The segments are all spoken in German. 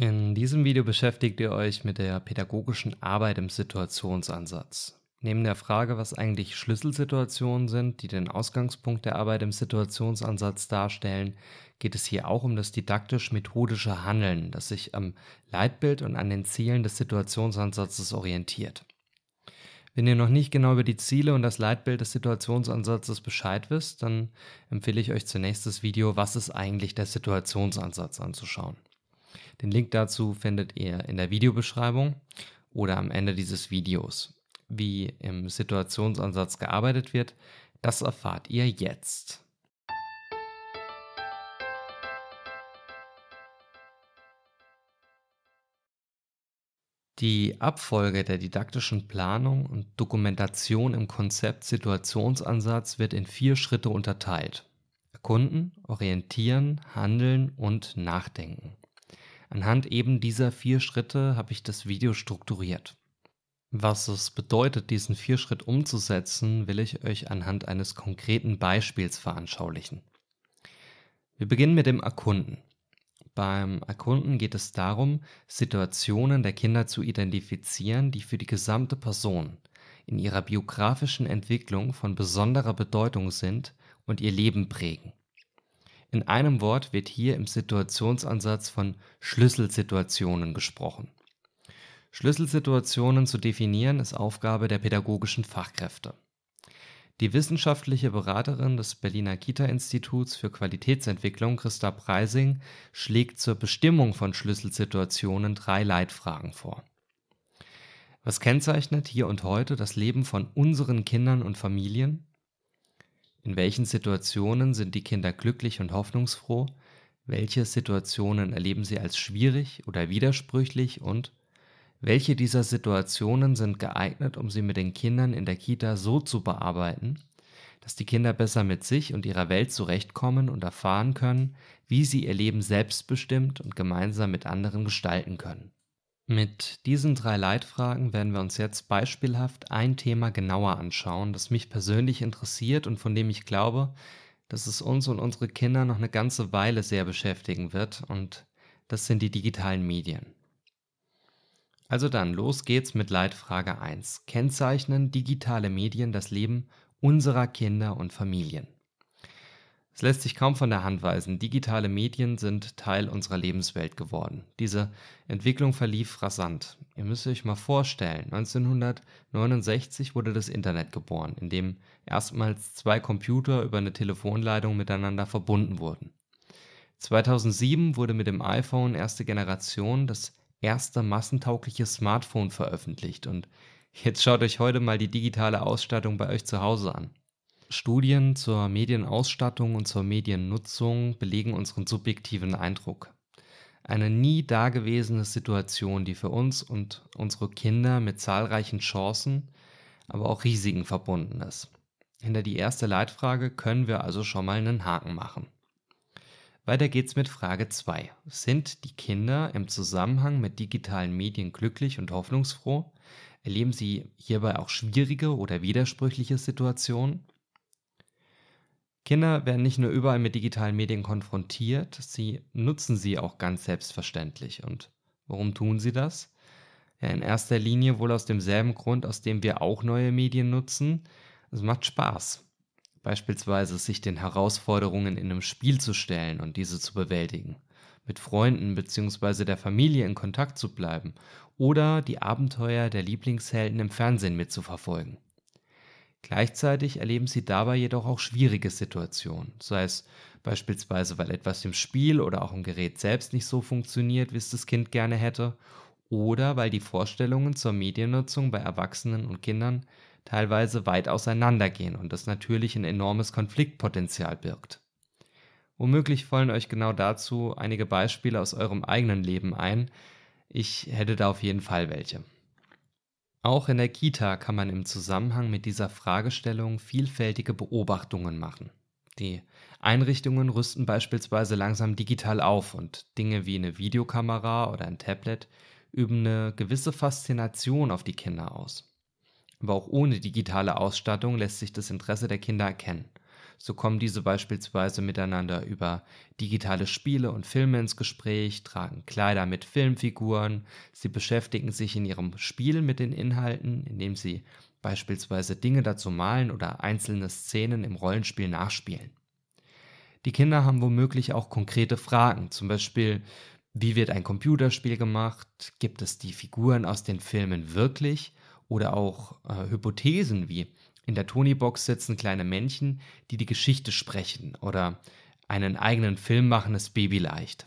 In diesem Video beschäftigt ihr euch mit der pädagogischen Arbeit im Situationsansatz. Neben der Frage, was eigentlich Schlüsselsituationen sind, die den Ausgangspunkt der Arbeit im Situationsansatz darstellen, geht es hier auch um das didaktisch-methodische Handeln, das sich am Leitbild und an den Zielen des Situationsansatzes orientiert. Wenn ihr noch nicht genau über die Ziele und das Leitbild des Situationsansatzes Bescheid wisst, dann empfehle ich euch zunächst das Video Was ist eigentlich der Situationsansatz anzuschauen. Den Link dazu findet ihr in der Videobeschreibung oder am Ende dieses Videos. Wie im Situationsansatz gearbeitet wird, das erfahrt ihr jetzt. Die Abfolge der didaktischen Planung und Dokumentation im Konzept Situationsansatz wird in vier Schritte unterteilt. Erkunden, orientieren, handeln und nachdenken. Anhand eben dieser vier Schritte habe ich das Video strukturiert. Was es bedeutet, diesen vier Schritt umzusetzen, will ich euch anhand eines konkreten Beispiels veranschaulichen. Wir beginnen mit dem Erkunden. Beim Erkunden geht es darum, Situationen der Kinder zu identifizieren, die für die gesamte Person in ihrer biografischen Entwicklung von besonderer Bedeutung sind und ihr Leben prägen. In einem Wort wird hier im Situationsansatz von Schlüsselsituationen gesprochen. Schlüsselsituationen zu definieren ist Aufgabe der pädagogischen Fachkräfte. Die wissenschaftliche Beraterin des Berliner Kita-Instituts für Qualitätsentwicklung, Christa Preising, schlägt zur Bestimmung von Schlüsselsituationen drei Leitfragen vor. Was kennzeichnet hier und heute das Leben von unseren Kindern und Familien? In welchen Situationen sind die Kinder glücklich und hoffnungsfroh? Welche Situationen erleben sie als schwierig oder widersprüchlich? Und welche dieser Situationen sind geeignet, um sie mit den Kindern in der Kita so zu bearbeiten, dass die Kinder besser mit sich und ihrer Welt zurechtkommen und erfahren können, wie sie ihr Leben selbstbestimmt und gemeinsam mit anderen gestalten können? Mit diesen drei Leitfragen werden wir uns jetzt beispielhaft ein Thema genauer anschauen, das mich persönlich interessiert und von dem ich glaube, dass es uns und unsere Kinder noch eine ganze Weile sehr beschäftigen wird, und das sind die digitalen Medien. Also dann, los geht's mit Leitfrage 1. Kennzeichnen digitale Medien das Leben unserer Kinder und Familien? Es lässt sich kaum von der Hand weisen, digitale Medien sind Teil unserer Lebenswelt geworden. Diese Entwicklung verlief rasant. Ihr müsst euch mal vorstellen, 1969 wurde das Internet geboren, in dem erstmals zwei Computer über eine Telefonleitung miteinander verbunden wurden. 2007 wurde mit dem iPhone erste Generation das erste massentaugliche Smartphone veröffentlicht und jetzt schaut euch heute mal die digitale Ausstattung bei euch zu Hause an. Studien zur Medienausstattung und zur Mediennutzung belegen unseren subjektiven Eindruck. Eine nie dagewesene Situation, die für uns und unsere Kinder mit zahlreichen Chancen, aber auch Risiken verbunden ist. Hinter die erste Leitfrage können wir also schon mal einen Haken machen. Weiter geht's mit Frage 2. Sind die Kinder im Zusammenhang mit digitalen Medien glücklich und hoffnungsfroh? Erleben sie hierbei auch schwierige oder widersprüchliche Situationen? Kinder werden nicht nur überall mit digitalen Medien konfrontiert, sie nutzen sie auch ganz selbstverständlich. Und warum tun sie das? Ja, in erster Linie wohl aus demselben Grund, aus dem wir auch neue Medien nutzen. Es macht Spaß. Beispielsweise sich den Herausforderungen in einem Spiel zu stellen und diese zu bewältigen, mit Freunden bzw. der Familie in Kontakt zu bleiben oder die Abenteuer der Lieblingshelden im Fernsehen mitzuverfolgen. Gleichzeitig erleben sie dabei jedoch auch schwierige Situationen, sei es beispielsweise, weil etwas im Spiel oder auch im Gerät selbst nicht so funktioniert, wie es das Kind gerne hätte, oder weil die Vorstellungen zur Mediennutzung bei Erwachsenen und Kindern teilweise weit auseinandergehen und das natürlich ein enormes Konfliktpotenzial birgt. Womöglich fallen euch genau dazu einige Beispiele aus eurem eigenen Leben ein. Ich hätte da auf jeden Fall welche. Auch in der Kita kann man im Zusammenhang mit dieser Fragestellung vielfältige Beobachtungen machen. Die Einrichtungen rüsten beispielsweise langsam digital auf und Dinge wie eine Videokamera oder ein Tablet üben eine gewisse Faszination auf die Kinder aus. Aber auch ohne digitale Ausstattung lässt sich das Interesse der Kinder erkennen. So kommen diese beispielsweise miteinander über digitale Spiele und Filme ins Gespräch, tragen Kleider mit Filmfiguren, sie beschäftigen sich in ihrem Spiel mit den Inhalten, indem sie beispielsweise Dinge dazu malen oder einzelne Szenen im Rollenspiel nachspielen. Die Kinder haben womöglich auch konkrete Fragen, zum Beispiel wie wird ein Computerspiel gemacht, gibt es die Figuren aus den Filmen wirklich oder auch äh, Hypothesen wie in der Tony-Box sitzen kleine Männchen, die die Geschichte sprechen oder einen eigenen Film machen es leicht.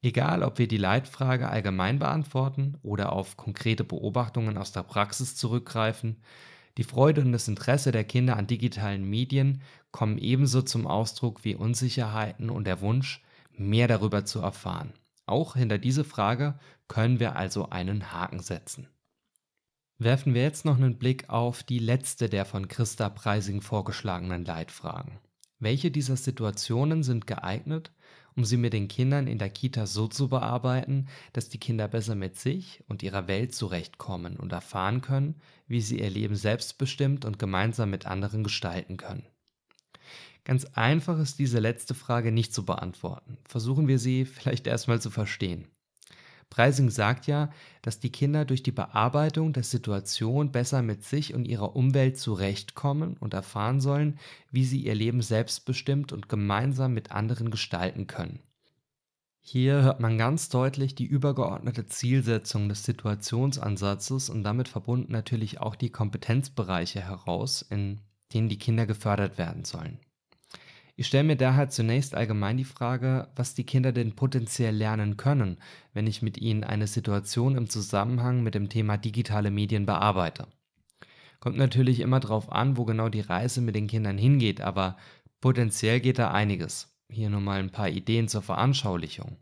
Egal, ob wir die Leitfrage allgemein beantworten oder auf konkrete Beobachtungen aus der Praxis zurückgreifen, die Freude und das Interesse der Kinder an digitalen Medien kommen ebenso zum Ausdruck wie Unsicherheiten und der Wunsch, mehr darüber zu erfahren. Auch hinter diese Frage können wir also einen Haken setzen werfen wir jetzt noch einen Blick auf die letzte der von Christa Preising vorgeschlagenen Leitfragen. Welche dieser Situationen sind geeignet, um sie mit den Kindern in der Kita so zu bearbeiten, dass die Kinder besser mit sich und ihrer Welt zurechtkommen und erfahren können, wie sie ihr Leben selbstbestimmt und gemeinsam mit anderen gestalten können? Ganz einfach ist diese letzte Frage nicht zu beantworten. Versuchen wir sie vielleicht erstmal zu verstehen. Preising sagt ja, dass die Kinder durch die Bearbeitung der Situation besser mit sich und ihrer Umwelt zurechtkommen und erfahren sollen, wie sie ihr Leben selbstbestimmt und gemeinsam mit anderen gestalten können. Hier hört man ganz deutlich die übergeordnete Zielsetzung des Situationsansatzes und damit verbunden natürlich auch die Kompetenzbereiche heraus, in denen die Kinder gefördert werden sollen. Ich stelle mir daher halt zunächst allgemein die Frage, was die Kinder denn potenziell lernen können, wenn ich mit ihnen eine Situation im Zusammenhang mit dem Thema digitale Medien bearbeite. Kommt natürlich immer darauf an, wo genau die Reise mit den Kindern hingeht, aber potenziell geht da einiges. Hier nur mal ein paar Ideen zur Veranschaulichung.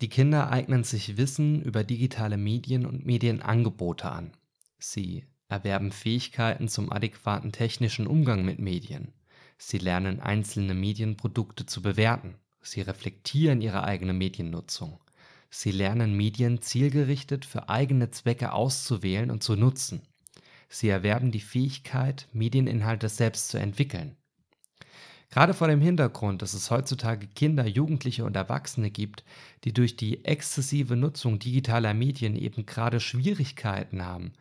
Die Kinder eignen sich Wissen über digitale Medien und Medienangebote an. Sie erwerben Fähigkeiten zum adäquaten technischen Umgang mit Medien. Sie lernen einzelne Medienprodukte zu bewerten. Sie reflektieren ihre eigene Mediennutzung. Sie lernen Medien zielgerichtet für eigene Zwecke auszuwählen und zu nutzen. Sie erwerben die Fähigkeit, Medieninhalte selbst zu entwickeln. Gerade vor dem Hintergrund, dass es heutzutage Kinder, Jugendliche und Erwachsene gibt, die durch die exzessive Nutzung digitaler Medien eben gerade Schwierigkeiten haben,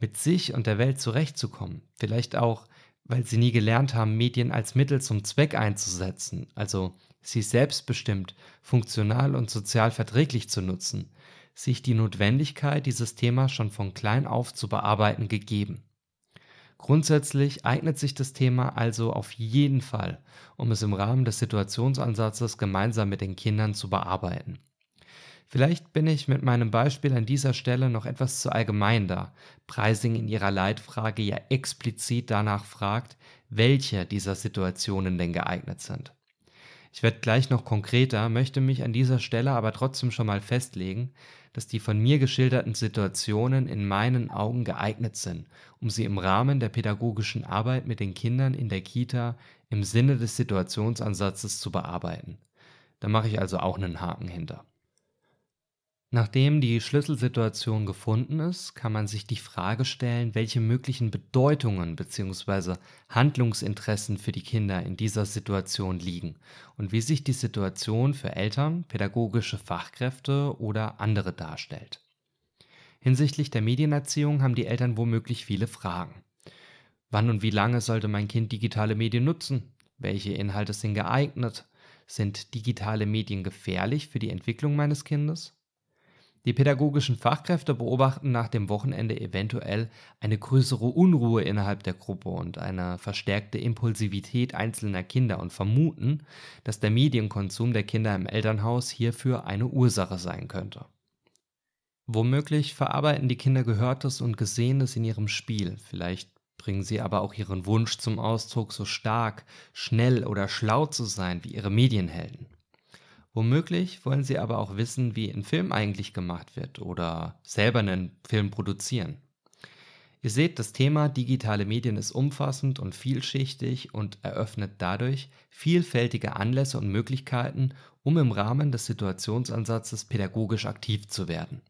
mit sich und der Welt zurechtzukommen, vielleicht auch weil sie nie gelernt haben, Medien als Mittel zum Zweck einzusetzen, also sie selbstbestimmt, funktional und sozial verträglich zu nutzen, sich die Notwendigkeit, dieses Thema schon von klein auf zu bearbeiten, gegeben. Grundsätzlich eignet sich das Thema also auf jeden Fall, um es im Rahmen des Situationsansatzes gemeinsam mit den Kindern zu bearbeiten. Vielleicht bin ich mit meinem Beispiel an dieser Stelle noch etwas zu allgemein da. Preising in ihrer Leitfrage ja explizit danach fragt, welche dieser Situationen denn geeignet sind. Ich werde gleich noch konkreter, möchte mich an dieser Stelle aber trotzdem schon mal festlegen, dass die von mir geschilderten Situationen in meinen Augen geeignet sind, um sie im Rahmen der pädagogischen Arbeit mit den Kindern in der Kita im Sinne des Situationsansatzes zu bearbeiten. Da mache ich also auch einen Haken hinter. Nachdem die Schlüsselsituation gefunden ist, kann man sich die Frage stellen, welche möglichen Bedeutungen bzw. Handlungsinteressen für die Kinder in dieser Situation liegen und wie sich die Situation für Eltern, pädagogische Fachkräfte oder andere darstellt. Hinsichtlich der Medienerziehung haben die Eltern womöglich viele Fragen. Wann und wie lange sollte mein Kind digitale Medien nutzen? Welche Inhalte sind geeignet? Sind digitale Medien gefährlich für die Entwicklung meines Kindes? Die pädagogischen Fachkräfte beobachten nach dem Wochenende eventuell eine größere Unruhe innerhalb der Gruppe und eine verstärkte Impulsivität einzelner Kinder und vermuten, dass der Medienkonsum der Kinder im Elternhaus hierfür eine Ursache sein könnte. Womöglich verarbeiten die Kinder Gehörtes und Gesehenes in ihrem Spiel, vielleicht bringen sie aber auch ihren Wunsch zum Ausdruck, so stark, schnell oder schlau zu sein wie ihre Medienhelden. Womöglich wollen sie aber auch wissen, wie ein Film eigentlich gemacht wird oder selber einen Film produzieren. Ihr seht, das Thema digitale Medien ist umfassend und vielschichtig und eröffnet dadurch vielfältige Anlässe und Möglichkeiten, um im Rahmen des Situationsansatzes pädagogisch aktiv zu werden.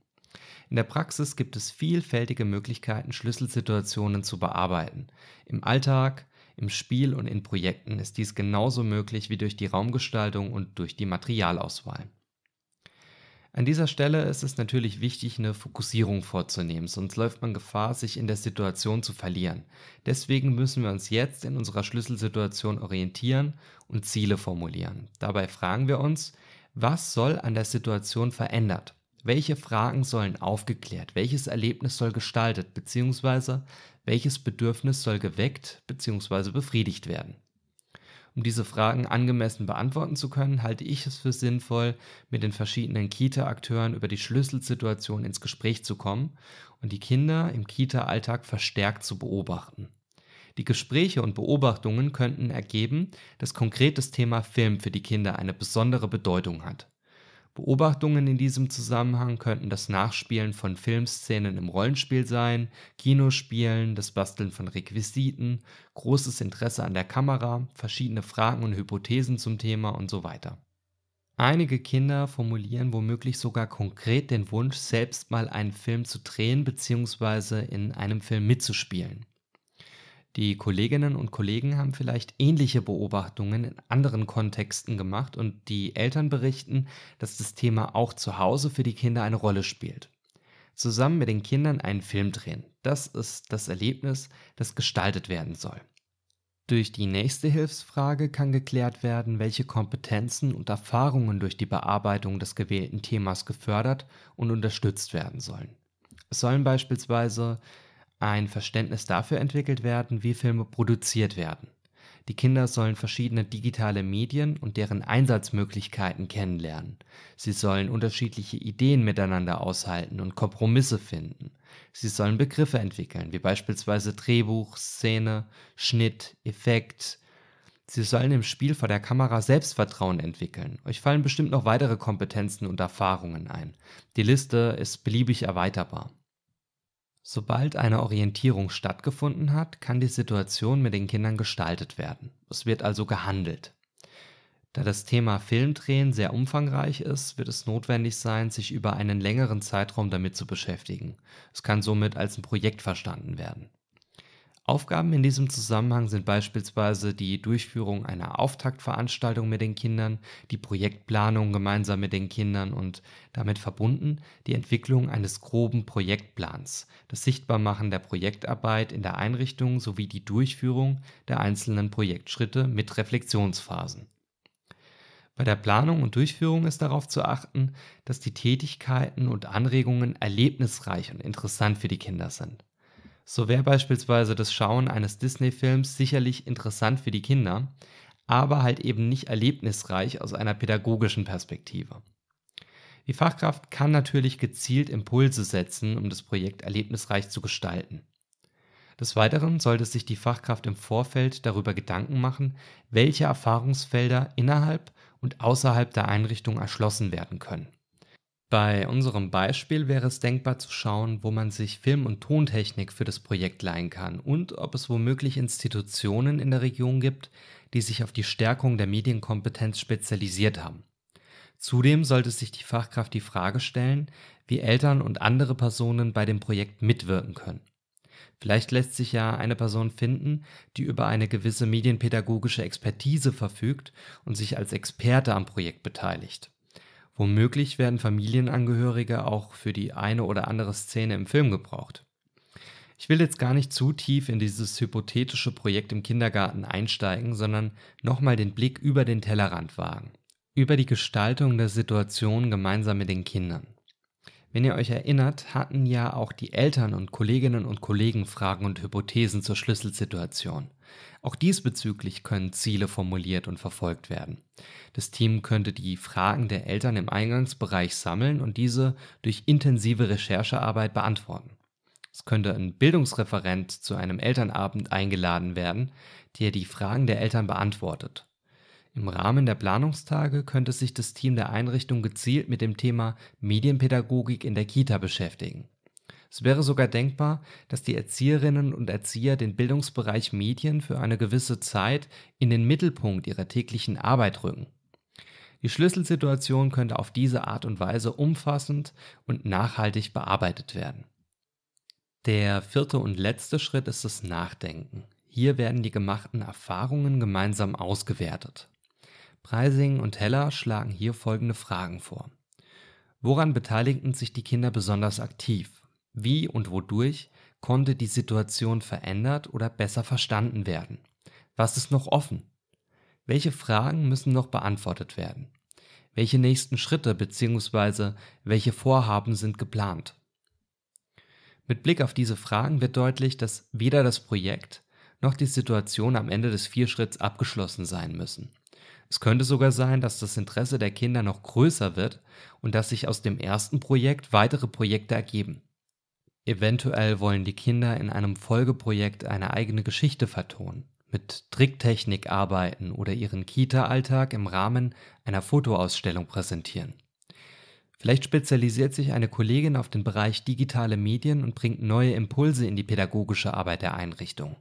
In der Praxis gibt es vielfältige Möglichkeiten, Schlüsselsituationen zu bearbeiten. Im Alltag, im Spiel und in Projekten ist dies genauso möglich wie durch die Raumgestaltung und durch die Materialauswahl. An dieser Stelle ist es natürlich wichtig, eine Fokussierung vorzunehmen, sonst läuft man Gefahr, sich in der Situation zu verlieren. Deswegen müssen wir uns jetzt in unserer Schlüsselsituation orientieren und Ziele formulieren. Dabei fragen wir uns, was soll an der Situation verändert? Welche Fragen sollen aufgeklärt, welches Erlebnis soll gestaltet bzw. welches Bedürfnis soll geweckt bzw. befriedigt werden? Um diese Fragen angemessen beantworten zu können, halte ich es für sinnvoll, mit den verschiedenen Kita-Akteuren über die Schlüsselsituation ins Gespräch zu kommen und die Kinder im Kita-Alltag verstärkt zu beobachten. Die Gespräche und Beobachtungen könnten ergeben, dass konkret das Thema Film für die Kinder eine besondere Bedeutung hat. Beobachtungen in diesem Zusammenhang könnten das Nachspielen von Filmszenen im Rollenspiel sein, Kinospielen, das Basteln von Requisiten, großes Interesse an der Kamera, verschiedene Fragen und Hypothesen zum Thema und so weiter. Einige Kinder formulieren womöglich sogar konkret den Wunsch, selbst mal einen Film zu drehen bzw. in einem Film mitzuspielen. Die Kolleginnen und Kollegen haben vielleicht ähnliche Beobachtungen in anderen Kontexten gemacht und die Eltern berichten, dass das Thema auch zu Hause für die Kinder eine Rolle spielt. Zusammen mit den Kindern einen Film drehen, das ist das Erlebnis, das gestaltet werden soll. Durch die nächste Hilfsfrage kann geklärt werden, welche Kompetenzen und Erfahrungen durch die Bearbeitung des gewählten Themas gefördert und unterstützt werden sollen. Es sollen beispielsweise ein Verständnis dafür entwickelt werden, wie Filme produziert werden. Die Kinder sollen verschiedene digitale Medien und deren Einsatzmöglichkeiten kennenlernen. Sie sollen unterschiedliche Ideen miteinander aushalten und Kompromisse finden. Sie sollen Begriffe entwickeln, wie beispielsweise Drehbuch, Szene, Schnitt, Effekt. Sie sollen im Spiel vor der Kamera Selbstvertrauen entwickeln. Euch fallen bestimmt noch weitere Kompetenzen und Erfahrungen ein. Die Liste ist beliebig erweiterbar. Sobald eine Orientierung stattgefunden hat, kann die Situation mit den Kindern gestaltet werden. Es wird also gehandelt. Da das Thema Filmdrehen sehr umfangreich ist, wird es notwendig sein, sich über einen längeren Zeitraum damit zu beschäftigen. Es kann somit als ein Projekt verstanden werden. Aufgaben in diesem Zusammenhang sind beispielsweise die Durchführung einer Auftaktveranstaltung mit den Kindern, die Projektplanung gemeinsam mit den Kindern und damit verbunden die Entwicklung eines groben Projektplans, das Sichtbarmachen der Projektarbeit in der Einrichtung sowie die Durchführung der einzelnen Projektschritte mit Reflexionsphasen. Bei der Planung und Durchführung ist darauf zu achten, dass die Tätigkeiten und Anregungen erlebnisreich und interessant für die Kinder sind. So wäre beispielsweise das Schauen eines Disney-Films sicherlich interessant für die Kinder, aber halt eben nicht erlebnisreich aus einer pädagogischen Perspektive. Die Fachkraft kann natürlich gezielt Impulse setzen, um das Projekt erlebnisreich zu gestalten. Des Weiteren sollte sich die Fachkraft im Vorfeld darüber Gedanken machen, welche Erfahrungsfelder innerhalb und außerhalb der Einrichtung erschlossen werden können. Bei unserem Beispiel wäre es denkbar zu schauen, wo man sich Film- und Tontechnik für das Projekt leihen kann und ob es womöglich Institutionen in der Region gibt, die sich auf die Stärkung der Medienkompetenz spezialisiert haben. Zudem sollte sich die Fachkraft die Frage stellen, wie Eltern und andere Personen bei dem Projekt mitwirken können. Vielleicht lässt sich ja eine Person finden, die über eine gewisse medienpädagogische Expertise verfügt und sich als Experte am Projekt beteiligt. Womöglich werden Familienangehörige auch für die eine oder andere Szene im Film gebraucht. Ich will jetzt gar nicht zu tief in dieses hypothetische Projekt im Kindergarten einsteigen, sondern nochmal den Blick über den Tellerrand wagen. Über die Gestaltung der Situation gemeinsam mit den Kindern. Wenn ihr euch erinnert, hatten ja auch die Eltern und Kolleginnen und Kollegen Fragen und Hypothesen zur Schlüsselsituation. Auch diesbezüglich können Ziele formuliert und verfolgt werden. Das Team könnte die Fragen der Eltern im Eingangsbereich sammeln und diese durch intensive Recherchearbeit beantworten. Es könnte ein Bildungsreferent zu einem Elternabend eingeladen werden, der die Fragen der Eltern beantwortet. Im Rahmen der Planungstage könnte sich das Team der Einrichtung gezielt mit dem Thema Medienpädagogik in der Kita beschäftigen. Es wäre sogar denkbar, dass die Erzieherinnen und Erzieher den Bildungsbereich Medien für eine gewisse Zeit in den Mittelpunkt ihrer täglichen Arbeit rücken. Die Schlüsselsituation könnte auf diese Art und Weise umfassend und nachhaltig bearbeitet werden. Der vierte und letzte Schritt ist das Nachdenken. Hier werden die gemachten Erfahrungen gemeinsam ausgewertet. Preising und Heller schlagen hier folgende Fragen vor. Woran beteiligten sich die Kinder besonders aktiv? Wie und wodurch konnte die Situation verändert oder besser verstanden werden? Was ist noch offen? Welche Fragen müssen noch beantwortet werden? Welche nächsten Schritte bzw. welche Vorhaben sind geplant? Mit Blick auf diese Fragen wird deutlich, dass weder das Projekt noch die Situation am Ende des Vierschritts abgeschlossen sein müssen. Es könnte sogar sein, dass das Interesse der Kinder noch größer wird und dass sich aus dem ersten Projekt weitere Projekte ergeben. Eventuell wollen die Kinder in einem Folgeprojekt eine eigene Geschichte vertonen, mit Tricktechnik arbeiten oder ihren Kita-Alltag im Rahmen einer Fotoausstellung präsentieren. Vielleicht spezialisiert sich eine Kollegin auf den Bereich digitale Medien und bringt neue Impulse in die pädagogische Arbeit der Einrichtung.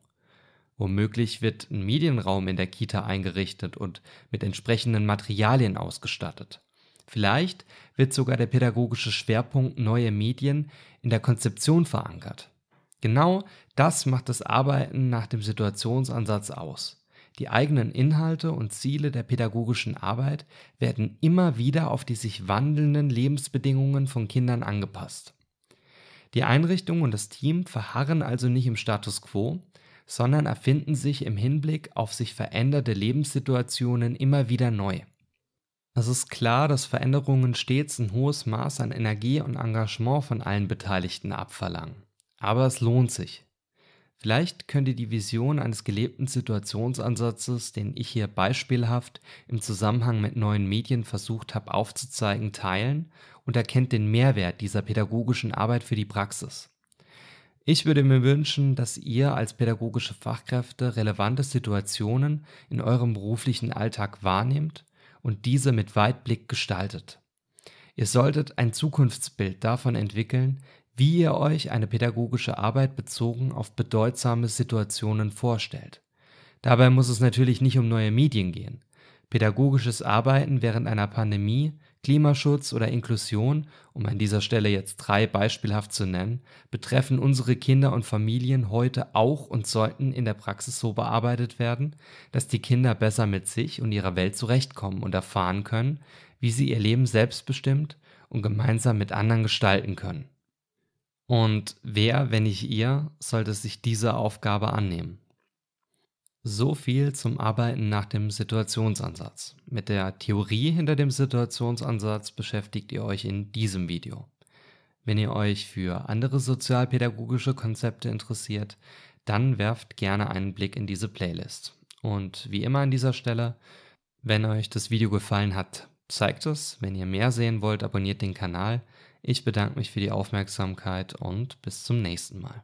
Womöglich wird ein Medienraum in der Kita eingerichtet und mit entsprechenden Materialien ausgestattet. Vielleicht wird sogar der pädagogische Schwerpunkt neue Medien in der Konzeption verankert. Genau das macht das Arbeiten nach dem Situationsansatz aus. Die eigenen Inhalte und Ziele der pädagogischen Arbeit werden immer wieder auf die sich wandelnden Lebensbedingungen von Kindern angepasst. Die Einrichtung und das Team verharren also nicht im Status quo, sondern erfinden sich im Hinblick auf sich veränderte Lebenssituationen immer wieder neu. Es ist klar, dass Veränderungen stets ein hohes Maß an Energie und Engagement von allen Beteiligten abverlangen. Aber es lohnt sich. Vielleicht könnt ihr die Vision eines gelebten Situationsansatzes, den ich hier beispielhaft im Zusammenhang mit neuen Medien versucht habe aufzuzeigen, teilen und erkennt den Mehrwert dieser pädagogischen Arbeit für die Praxis. Ich würde mir wünschen, dass ihr als pädagogische Fachkräfte relevante Situationen in eurem beruflichen Alltag wahrnehmt und diese mit Weitblick gestaltet. Ihr solltet ein Zukunftsbild davon entwickeln, wie ihr euch eine pädagogische Arbeit bezogen auf bedeutsame Situationen vorstellt. Dabei muss es natürlich nicht um neue Medien gehen. Pädagogisches Arbeiten während einer Pandemie Klimaschutz oder Inklusion, um an dieser Stelle jetzt drei beispielhaft zu nennen, betreffen unsere Kinder und Familien heute auch und sollten in der Praxis so bearbeitet werden, dass die Kinder besser mit sich und ihrer Welt zurechtkommen und erfahren können, wie sie ihr Leben selbstbestimmt und gemeinsam mit anderen gestalten können. Und wer, wenn nicht ihr, sollte sich dieser Aufgabe annehmen? So viel zum Arbeiten nach dem Situationsansatz. Mit der Theorie hinter dem Situationsansatz beschäftigt ihr euch in diesem Video. Wenn ihr euch für andere sozialpädagogische Konzepte interessiert, dann werft gerne einen Blick in diese Playlist. Und wie immer an dieser Stelle, wenn euch das Video gefallen hat, zeigt es. Wenn ihr mehr sehen wollt, abonniert den Kanal. Ich bedanke mich für die Aufmerksamkeit und bis zum nächsten Mal.